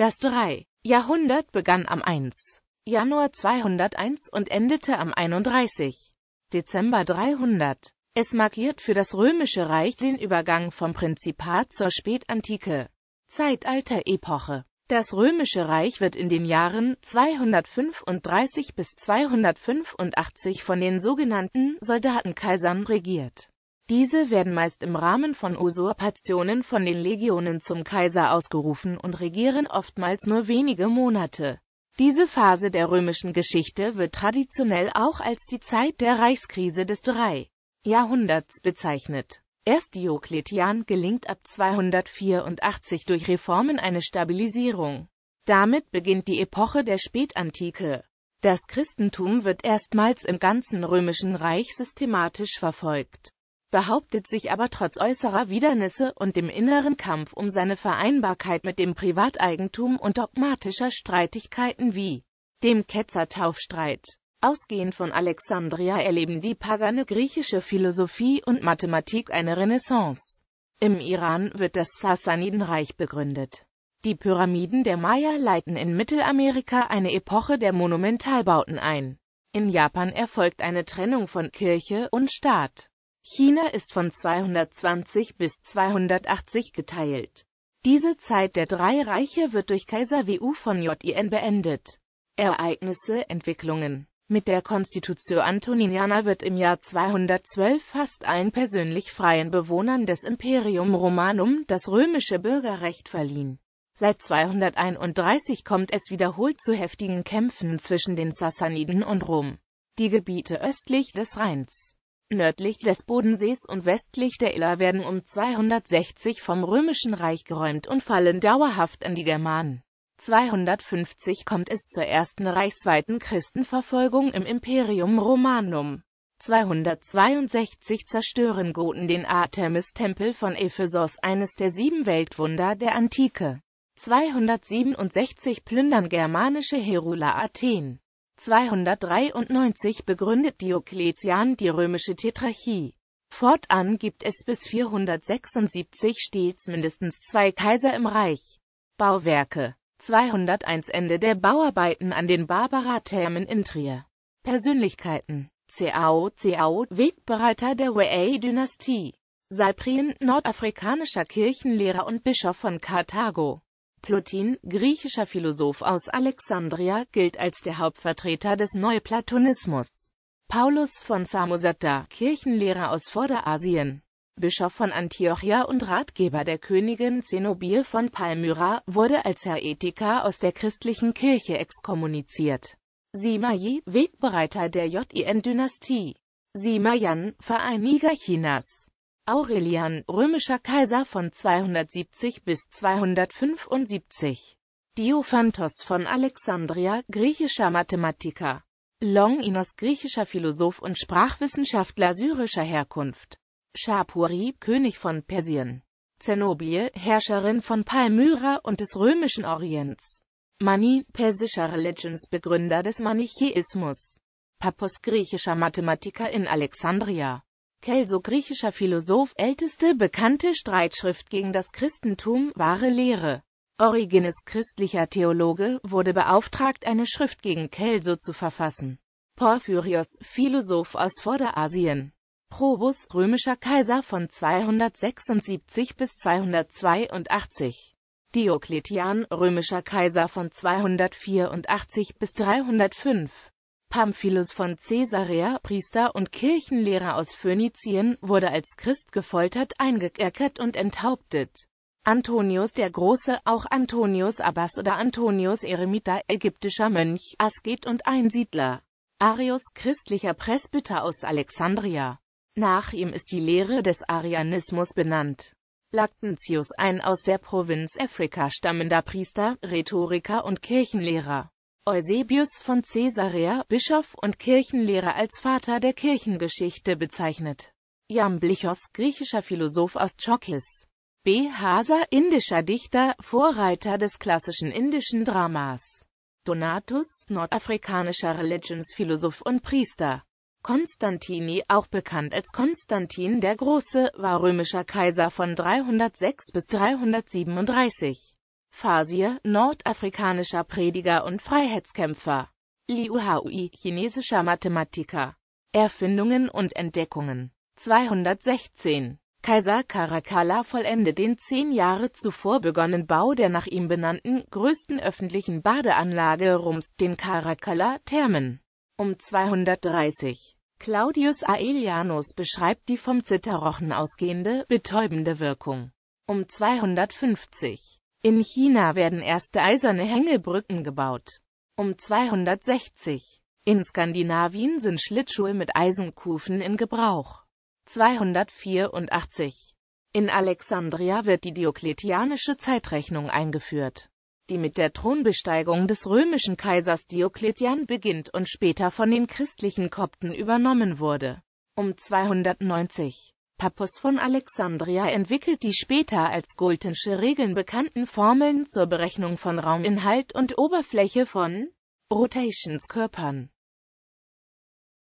Das 3. Jahrhundert begann am 1. Januar 201 und endete am 31. Dezember 300. Es markiert für das Römische Reich den Übergang vom Prinzipat zur Spätantike. Zeitalter-Epoche. Das Römische Reich wird in den Jahren 235 bis 285 von den sogenannten Soldatenkaisern regiert. Diese werden meist im Rahmen von Usurpationen von den Legionen zum Kaiser ausgerufen und regieren oftmals nur wenige Monate. Diese Phase der römischen Geschichte wird traditionell auch als die Zeit der Reichskrise des 3. Jahrhunderts bezeichnet. Erst Diokletian gelingt ab 284 durch Reformen eine Stabilisierung. Damit beginnt die Epoche der Spätantike. Das Christentum wird erstmals im ganzen römischen Reich systematisch verfolgt behauptet sich aber trotz äußerer Widernisse und dem inneren Kampf um seine Vereinbarkeit mit dem Privateigentum und dogmatischer Streitigkeiten wie dem Ketzertaufstreit. Ausgehend von Alexandria erleben die pagane griechische Philosophie und Mathematik eine Renaissance. Im Iran wird das Sassanidenreich begründet. Die Pyramiden der Maya leiten in Mittelamerika eine Epoche der Monumentalbauten ein. In Japan erfolgt eine Trennung von Kirche und Staat. China ist von 220 bis 280 geteilt. Diese Zeit der drei Reiche wird durch Kaiser Wu von Jin beendet. Ereignisse, Entwicklungen Mit der Konstitution Antoniniana wird im Jahr 212 fast allen persönlich freien Bewohnern des Imperium Romanum das römische Bürgerrecht verliehen. Seit 231 kommt es wiederholt zu heftigen Kämpfen zwischen den Sassaniden und Rom. Die Gebiete östlich des Rheins nördlich des Bodensees und westlich der Iller werden um 260 vom Römischen Reich geräumt und fallen dauerhaft an die Germanen. 250 kommt es zur ersten reichsweiten Christenverfolgung im Imperium Romanum. 262 zerstören Goten den Artemis-Tempel von Ephesos, eines der sieben Weltwunder der Antike. 267 plündern germanische Herula Athen. 293 begründet Diokletian die römische Tetrarchie. Fortan gibt es bis 476 stets mindestens zwei Kaiser im Reich. Bauwerke 201 Ende der Bauarbeiten an den Barbara-Thermen in Trier. Persönlichkeiten Cao Cao, Wegbereiter der Wei-Dynastie. Cyprien, nordafrikanischer Kirchenlehrer und Bischof von Karthago. Plotin, griechischer Philosoph aus Alexandria, gilt als der Hauptvertreter des Neuplatonismus. Paulus von Samosata, Kirchenlehrer aus Vorderasien, Bischof von Antiochia und Ratgeber der Königin Zenobie von Palmyra, wurde als Heretiker aus der christlichen Kirche exkommuniziert. Simayi, Wegbereiter der Jin-Dynastie. Simayan, Vereiniger Chinas. Aurelian, römischer Kaiser von 270 bis 275. Diophantos von Alexandria, griechischer Mathematiker. Longinos, griechischer Philosoph und Sprachwissenschaftler syrischer Herkunft. Schapuri, König von Persien. Zenobie, Herrscherin von Palmyra und des römischen Orients. Mani, persischer Religionsbegründer des Manichäismus. Pappos, griechischer Mathematiker in Alexandria. Kelso griechischer Philosoph, älteste bekannte Streitschrift gegen das Christentum, wahre Lehre. Origenes christlicher Theologe, wurde beauftragt, eine Schrift gegen Kelso zu verfassen. Porphyrios, Philosoph aus Vorderasien. Probus, römischer Kaiser von 276 bis 282. Diokletian, römischer Kaiser von 284 bis 305. Pamphilus von Caesarea, Priester und Kirchenlehrer aus Phönizien, wurde als Christ gefoltert, eingekerkert und enthauptet. Antonius der Große, auch Antonius Abbas oder Antonius Eremita, ägyptischer Mönch, Asket und Einsiedler. Arius, christlicher Presbyter aus Alexandria. Nach ihm ist die Lehre des Arianismus benannt. Lactantius, ein aus der Provinz Afrika stammender Priester, Rhetoriker und Kirchenlehrer. Eusebius von Caesarea, Bischof und Kirchenlehrer als Vater der Kirchengeschichte bezeichnet. Jamblichos, griechischer Philosoph aus Chokis. B. Hasa, indischer Dichter, Vorreiter des klassischen indischen Dramas. Donatus, nordafrikanischer Religionsphilosoph und Priester. Konstantini, auch bekannt als Konstantin der Große, war römischer Kaiser von 306 bis 337. Fasir, nordafrikanischer Prediger und Freiheitskämpfer. Liu Haui, chinesischer Mathematiker. Erfindungen und Entdeckungen. 216. Kaiser Caracalla vollende den zehn Jahre zuvor begonnenen Bau der nach ihm benannten, größten öffentlichen Badeanlage Rums, den Caracalla Thermen. Um 230. Claudius Aelianus beschreibt die vom Zitterrochen ausgehende, betäubende Wirkung. Um 250. In China werden erste eiserne Hängebrücken gebaut. Um 260. In Skandinavien sind Schlittschuhe mit Eisenkufen in Gebrauch. 284. In Alexandria wird die diokletianische Zeitrechnung eingeführt, die mit der Thronbesteigung des römischen Kaisers Diokletian beginnt und später von den christlichen Kopten übernommen wurde. Um 290. Pappus von Alexandria entwickelt die später als Goldensche Regeln bekannten Formeln zur Berechnung von Rauminhalt und Oberfläche von Rotationskörpern.